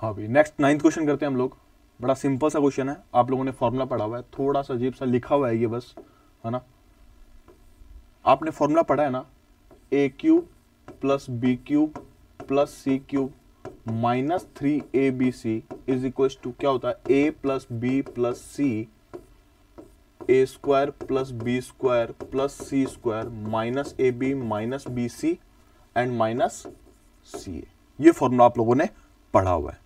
हाँ भाई next ninth question करते हैं हम लोग बड़ा सिंपल सा क्वेश्चन है आप लोगों ने फॉर्मूला पढ़ा हुआ है थोड़ा सा अजीब सा लिखा हुआ है ये बस है ना आपने फॉर्मूला पढ़ा है ना A cube plus B cube plus C cube minus three A B C is equal to क्या होता है A plus B plus C A square plus B square plus C square minus A B minus B C and minus C A ये formula आप लोगों ने पढ़ा हुआ है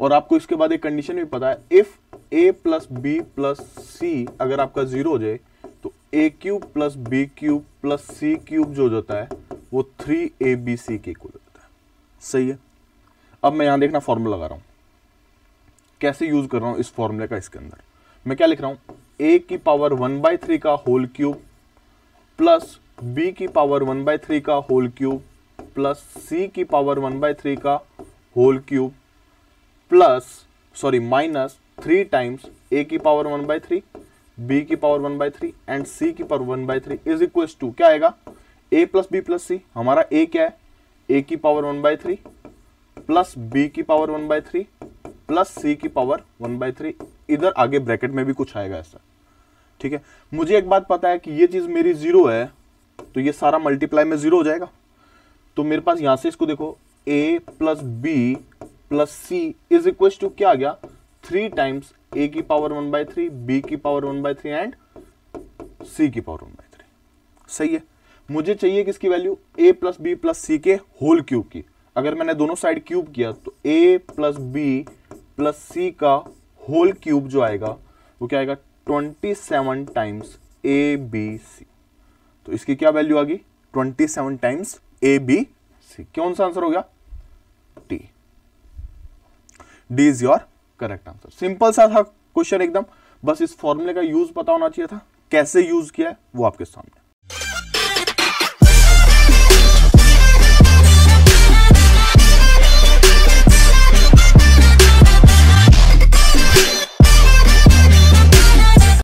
और आपको इसके बाद एक कंडीशन भी पता है if A plus B plus C अगर आपका जीरो हो जाए तो A cube plus B cube plus C cube जो होता है वो थ्री ए बी सी के इक्वल होता है सही है अब मैं यहां देखना फॉर्मूला लगा रहा हूं कैसे यूज कर रहा हूं इस फॉर्मूले का इसके अंदर मैं क्या लिख रहा हूं ए की पावर वन बाई थ्री का होल क्यूब प्लस बी की पावर वन बाई थ्री का होल क्यूब प्लस सी की पावर वन बाई थ्री का whole cube plus sorry minus three times A की power one by three B की power one by three and C की power one by three is equal to क्या आएगा A plus B plus C हमारा A क्या है ए की power one by three plus B की power one by three plus C की power one by three इधर आगे ब्रैकेट में भी कुछ आएगा ऐसा ठीक है मुझे एक बात पता है कि ये चीज़ मेरी जीरो है तो ये सारा मल्टीप्लाई में जीरो हो जाएगा तो मेरे पास यहां से इसको देखो A plus B plus C is equal to क्या आ गया थ्री टाइम्स ए की power one by three B की power one by three and C की पावर वन बाय थ्री सही है मुझे चाहिए किसकी value A plus B plus C के होल क्यूब की अगर मैंने दोनों साइड क्यूब किया तो A plus B plus C का होल क्यूब जो आएगा वो क्या आएगा twenty seven times A B C तो इसकी क्या वैल्यू आ गई twenty seven times A B C कौन सा आंसर हो गया T D is your correct answer simple सा था क्वेश्चन एकदम बस इस फॉर्मूले का यूज पता होना चाहिए था कैसे यूज किया है वो आपके सामने